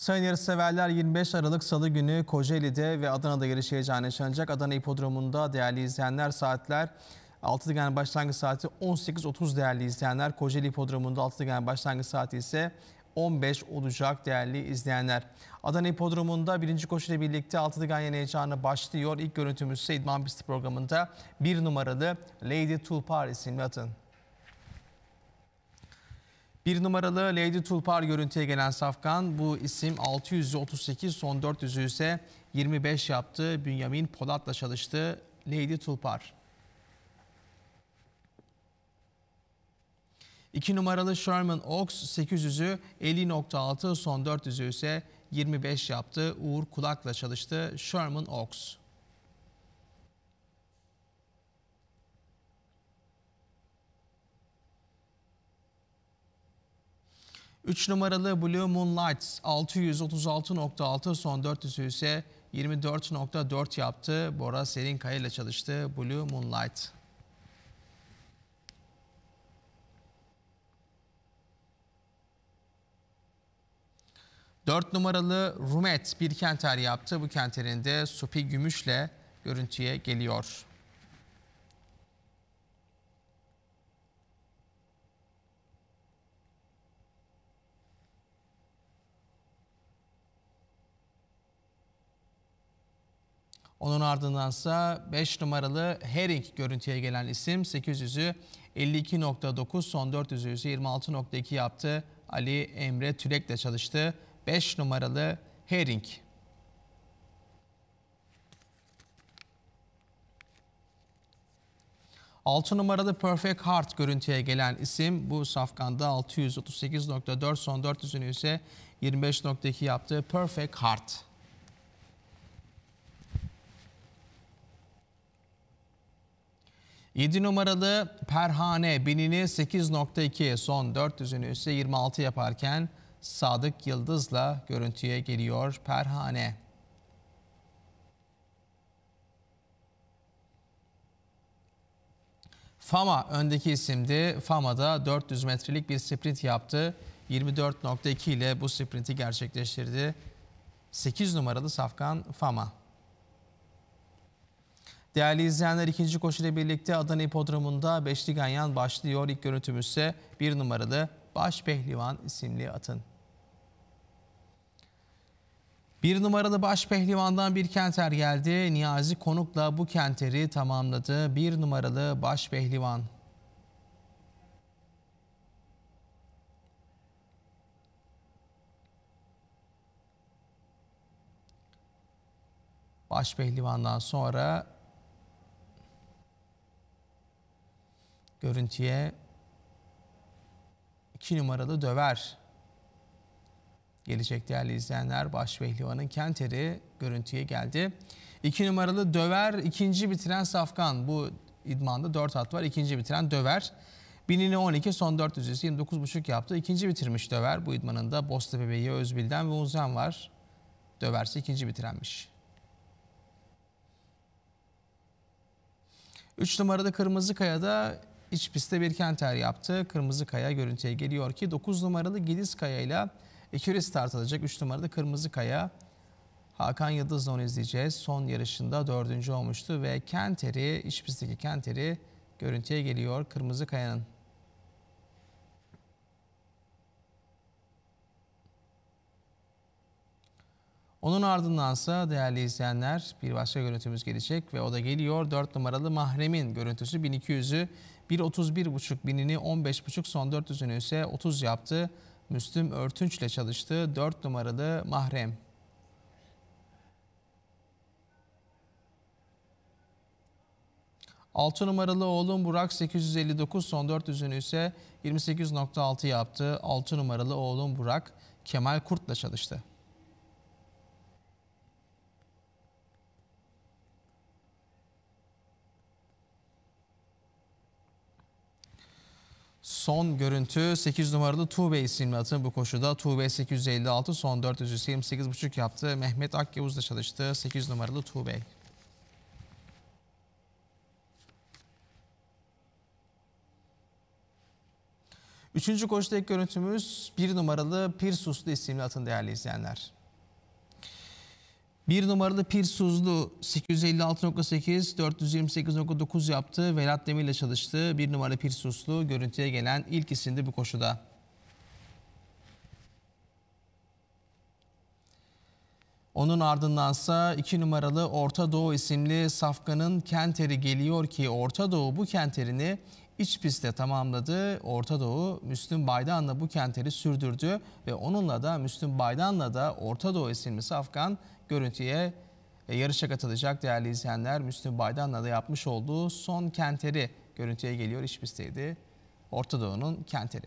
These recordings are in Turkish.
Sayıları 25 Aralık Salı günü Kocaeli'de ve Adana'da yarışacağı yaşanacak. Adana İpodromunda değerli izleyenler saatler 6'da yani başlangıç saati 18.30 değerli izleyenler. Kocaeli Hipodromu'nda 6'da yani başlangıç saati ise 15 olacak değerli izleyenler. Adana İpodromunda birinci koşuyla birlikte 6'da Ganyan heyecanı başlıyor. İlk görüntümüz ise İdman Pisti programında bir numaralı Lady Tulpar isimli atın. Bir numaralı Lady Tulpar görüntüye gelen Safkan bu isim 638 son 400'ü ise 25 yaptı. Bünyamin Polat'la çalıştı Lady Tulpar. İki numaralı Sherman Oaks 800'ü 50.6 son 400'ü ise 25 yaptı. Uğur Kulak'la çalıştı Sherman Oaks. 3 numaralı Blue Moonlight 636.6 son 400'ü ise 24.4 yaptı. Bora Serinkaya ile çalıştı Blue Moonlight. Dört numaralı Rumet bir kenter yaptı. Bu kenterinde Supi Gümüş'le görüntüye geliyor. Onun ardındansa 5 numaralı Herring görüntüye gelen isim 800'ü 52.9 son 400'ü ise 26.2 yaptı. Ali Emre de çalıştı. 5 numaralı Herring. Altı numaralı Perfect Heart görüntüye gelen isim bu safkanda 638.4 son 400'ünü ise 25.2 yaptı. Perfect Heart. 7 numaralı Perhane binini 8.2 son 400'ünü ise 26 yaparken Sadık Yıldız'la görüntüye geliyor Perhane. Fama öndeki isimdi. Fama'da 400 metrelik bir sprint yaptı. 24.2 ile bu sprinti gerçekleştirdi. 8 numaralı Safkan Fama. Değerli izleyenler ikinci koşuyla birlikte Adana Hipodromu'nda Beşli Ganyan başlıyor. İlk görüntümüz ise bir numaralı Baş Pehlivan isimli atın. Bir numaralı baş pehlivandan bir kenter geldi. Niyazi Konuk'la bu kenteri tamamladı. Bir numaralı baş pehlivan. Baş pehlivandan sonra görüntüye iki numaralı döver gelecek değerli izleyenler. Başpehlivan'ın kenteri görüntüye geldi. İki numaralı döver, ikinci bitiren Safkan. Bu idmanda dört at var. İkinci bitiren döver. 1012 son 400'ü 29.5 yaptı. İkinci bitirmiş döver. Bu idmanın da Bosta Bebeği, Özbil'den ve Uzan var. Döverse ikinci bitirenmiş. Üç numaralı Kırmızı Kaya'da İç pistte bir kenter yaptı. Kırmızı Kaya görüntüye geliyor ki 9 numaralı Gediz Kaya ile ikili alacak 3 numaralı Kırmızı Kaya Hakan Yıldız'la onu izleyeceğiz. Son yarışında dördüncü olmuştu ve Kenter'i, iç pistteki Kenter'i görüntüye geliyor Kırmızı Kaya'nın. Onun ardındansa değerli izleyenler bir başka görüntümüz gelecek ve o da geliyor 4 numaralı Mahrem'in görüntüsü 1200'ü bir 31,5 binini 15,5 son 400'ünü ise 30 yaptı. Müslüm Örtünç ile çalıştı. 4 numaralı Mahrem. Altı numaralı oğlum Burak 859 son 400'ünü ise 28.6 yaptı. Altı numaralı oğlum Burak Kemal Kurt'la çalıştı. Son görüntü 8 numaralı Tuğbe isimli atın bu koşuda. Tuğbe 856 son 428,5 yaptı. Mehmet Akyavuz da çalıştı 8 numaralı Tuğbe. Üçüncü koşudaki görüntümüz 1 numaralı Pirsuslu isimli atın değerli izleyenler. Bir numaralı Pir Suzlu 856.8, 428.9 yaptı. Velat Demir ile çalıştı. Bir numaralı Pir Suzlu görüntüye gelen ilk isimdi bu koşuda. Onun ardındansa 2 numaralı Orta Doğu isimli Safkan'ın kenteri geliyor ki Orta Doğu bu kenterini iç pistte tamamladı. Orta Doğu Müslüm Baydan'la bu kenteri sürdürdü ve onunla da Müslüm Baydan'la da Orta Doğu isimli Safkan Görüntüye e, yarışa katılacak değerli izleyenler Müslüm Baydan'la da yapmış olduğu son kenteri görüntüye geliyor. İşbisteydi Orta Doğu'nun kenteri.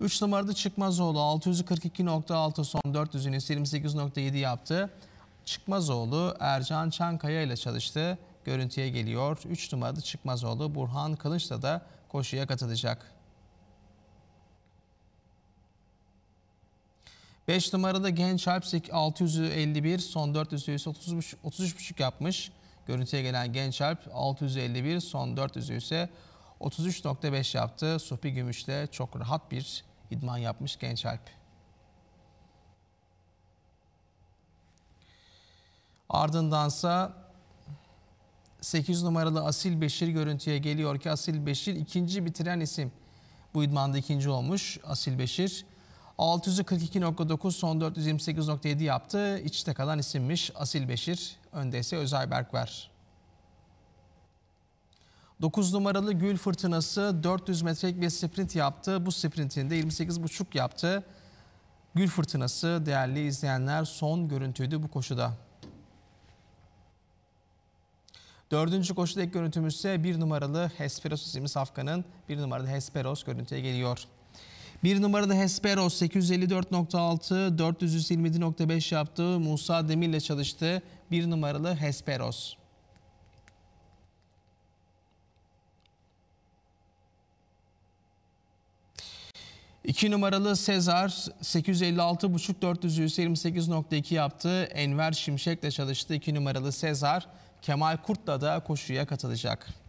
3 numarada Çıkmazoğlu 642.6 son 400'ünü 28.7 yaptı. Çıkmazoğlu Ercan Çankaya ile çalıştı. Görüntüye geliyor. 3 numarada Çıkmazoğlu Burhan Kılıç'la da koşuya katılacak. 5 numarada Genç Alpsik 651 son 400'ü 33,5 yapmış. Görüntüye gelen Genç Alp 651 son 400'ü ise 33.5 yaptı. Supi Gümüş'te çok rahat bir idman yapmış Genç Alp. Ardındansa 8 numaralı Asil Beşir görüntüye geliyor ki Asil Beşir ikinci bitiren isim. Bu idmanda ikinci olmuş Asil Beşir. 642.9 son 428.7 yaptı. İçte kalan isimmiş Asil Beşir. Önde ise Özay var. 9 numaralı Gül Fırtınası 400 metrelik bir sprint yaptı. Bu sprintinde 28,5 yaptı. Gül Fırtınası değerli izleyenler son görüntüydü bu koşuda. Dördüncü koşuda ilk görüntümüz ise bir numaralı Hesperos isimli Safkan'ın bir numaralı Hesperos görüntüye geliyor. Bir numarada Hesperos 854.6, 427.5 yaptı. Musa Demir ile çalıştı. Bir numaralı Hesperos. İki numaralı Sezar 856.5 428.2 yaptı. Enver Şimşek'le çalıştı. İki numaralı Sezar Kemal Kurt'la da koşuya katılacak.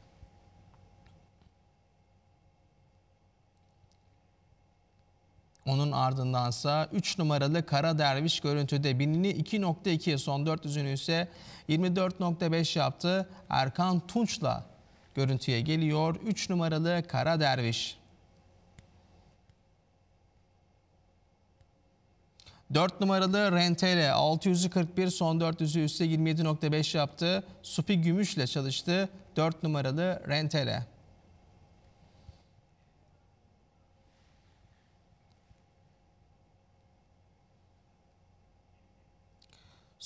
Onun ardındansa 3 numaralı Kara Derviş görüntüde binini 2.2 son yüzünü ise 24.5 yaptı. Erkan Tunç'la görüntüye geliyor 3 numaralı Kara Derviş. 4 numaralı Rentele 641 son 400'ü ise 27.5 yaptı. Supi Gümüş'le çalıştı 4 numaralı Rentele.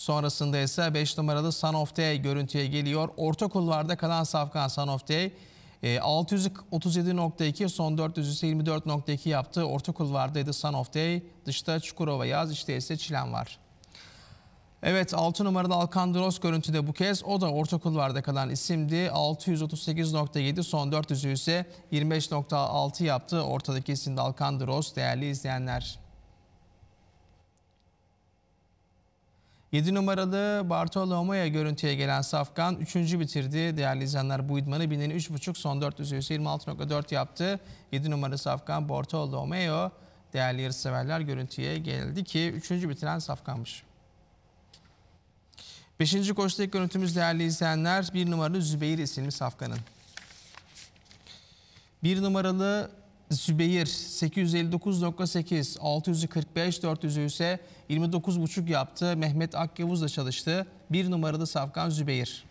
Sonrasında ise 5 numaralı Son görüntüye geliyor. Orta kulvarda kalan safkan Son of Day 637.2 e, son 424.2 yaptı. Orta kulvardaydı Son of Day. Dışta Çukurova Yaz işte ise Çilen var. Evet 6 numaralı Alkandros görüntüde bu kez o da orta kulvarda kalan isimdi. 638.7 son 400'ü ise 25.6 yaptı. Ortadaki isimde de Alkandros değerli izleyenler. 7 numaralı Bartolomo'ya görüntüye gelen Safkan 3. bitirdi. Değerli izleyenler bu idmanı 1003.5 son 400 26.4 yaptı. 7 numaralı Safkan Bartolomeo değerli yarışseverler görüntüye geldi ki 3. bitiren Safkan'mış. Beşinci koştaki görüntümüz değerli izleyenler bir numaralı Zübeyir isimli Safkan'ın. Bir numaralı Zübeyir 859.8, 645, 400 ise 29.5 yaptı. Mehmet Akyavuz da çalıştı. Bir numaralı Safkan Zübeyir.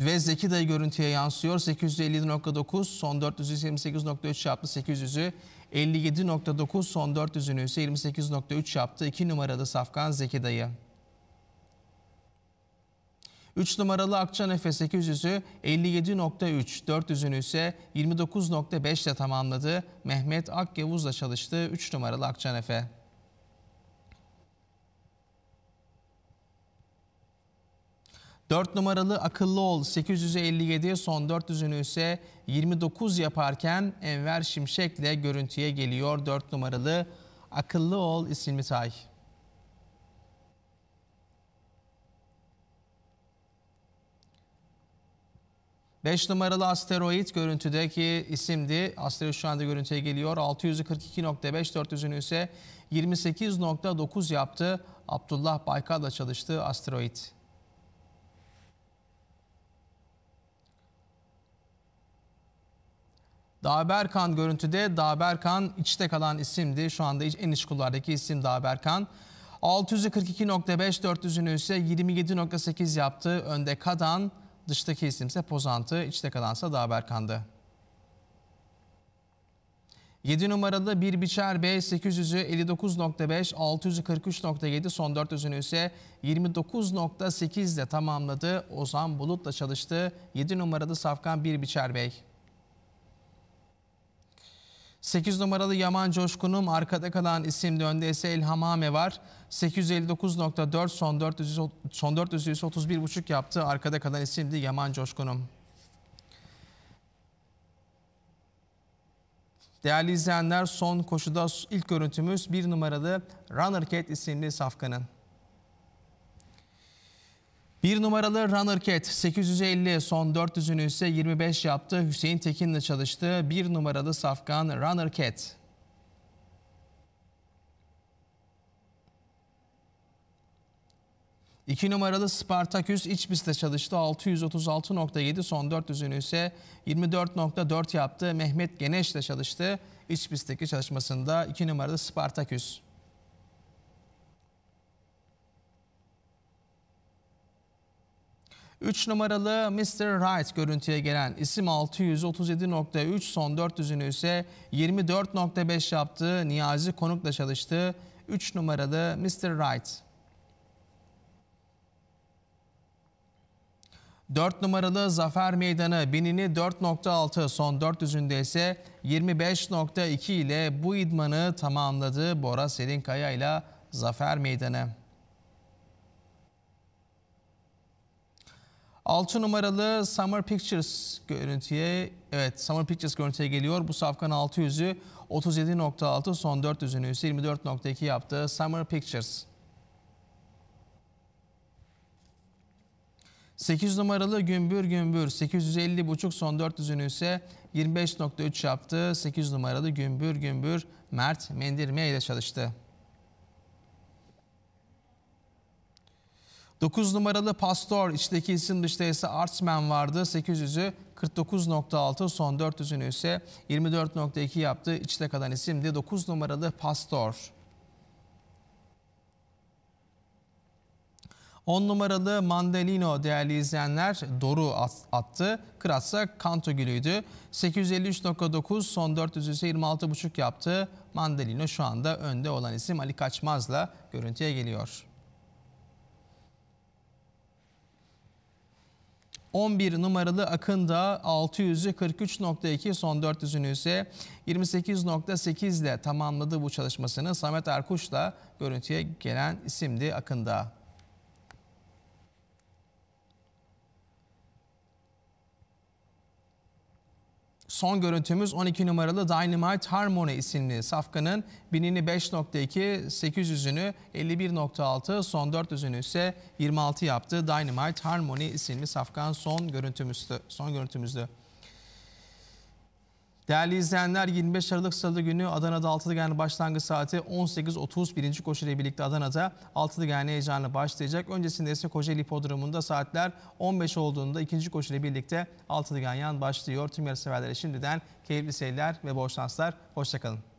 Ve Zeki de görüntüye yansıyor. 857.9 son 428.3 28.3 yaptı. 800'ü 57.9 son 400'ünü ise 28.3 yaptı. 2 numarada Safkan Zeki dayı. 3 numaralı Akça nefes 800'ü 57.3, 400'ünü ise 29.5 ile tamamladı. Mehmet Akyavuz'la çalıştı 3 numaralı Akça nefe. Dört numaralı Akıllı Ol 857 son 400'ünü ise 29 yaparken Enver Şimşek'le görüntüye geliyor. Dört numaralı Akıllı Ol isimli tay. 5 numaralı asteroid görüntüdeki isimdi. Asteroid şu anda görüntüye geliyor. 642.5 400'ünü ise 28.9 yaptı. Abdullah Baykal'la çalıştığı asteroid. Daberkan görüntüde Daberkan içte kalan isimdi. Şu anda en iç kullardaki isim Daberkan. 642.5 400'ünü ise 27.8 yaptı. Önde Kadan Dıştaki isimse Pozantı, içte kalansa Dağberkan'dı. 7 numaralı bir biçer B 800'ü 59.5, 643.7 son 400'ünü ise 29.8 ile tamamladı. Ozan Bulut'la çalıştı. 7 numaralı Safkan bir biçer Bey. 8 numaralı Yaman Coşkun'um arkada kalan isimli önde ise El Hamame var. 859.4 son 400, son 431.5 yaptı arkada kalan isimli Yaman Coşkun'um. Değerli izleyenler son koşuda ilk görüntümüz 1 numaralı Runner Cat isimli safkanın. Bir numaralı Runner Cat 850 son 400'ünü ise 25 yaptı. Hüseyin Tekin'le çalıştığı bir numaralı Safkan Runner Cat. İki numaralı Spartacus iç pistte çalıştı. 636.7 son 400'ünü ise 24.4 yaptı. Mehmet Geneş ile çalıştı. İç pistteki çalışmasında iki numaralı Spartacus. 3 numaralı Mr. Right görüntüye gelen isim 637.3 son 400'ünü ise 24.5 yaptı. Niyazi konukla çalıştı. 3 numaralı Mr. Right. 4 numaralı Zafer Meydanı binini 4.6 son 400'ünde ise 25.2 ile bu idmanı tamamladı. Bora Serinkaya ile Zafer Meydanı. 6 numaralı Summer Pictures görüntüye evet Summer Pictures görüntüye geliyor. Bu safkan 600'ü 37.6 son 400'ünü ise 24.2 yaptı Summer Pictures. 8 numaralı Gümbür Gümbür 850.5 son 400'ünü ise 25.3 yaptı. 8 numaralı Gümbür Gümbür Mert Mendirme ile çalıştı. 9 numaralı Pastor içteki isim dışta ise Artsman vardı. 800'ü 49.6 son 400'ünü ise 24.2 yaptı. İçte kalan isim de 9 numaralı Pastor. 10 numaralı Mandalino değerli izleyenler Doru attı. Kratsa Kanto gülüydü. 853.9 son 400 ise 26.5 yaptı. Mandalino şu anda önde olan isim Ali Kaçmaz'la görüntüye geliyor. 11 numaralı Akın'da 643.2 son 400'ünü ise 28.8 ile tamamladı bu çalışmasını. Samet Erkuş'la görüntüye gelen isimdi Akın'da. Son görüntümüz 12 numaralı Dynamite Harmony isimli safkanın binini 5.2, 800'ünü 51.6, son 400'ünü ise 26 yaptı. Dynamite Harmony isimli safkan son görüntümüzdü. Son görüntümüzdü. Değerli izleyenler 25 Aralık Salı günü Adana'da Altıdıgani başlangıç saati 18.30 birinci koşu birlikte Adana'da Altıdıgani heyecanla başlayacak. Öncesinde ise Kocaeli Hipodromu'nda saatler 15 olduğunda ikinci koşu birlikte birlikte yan başlıyor. Tüm yarışseverlere şimdiden keyifli seyirler ve bol şanslar. Hoşçakalın.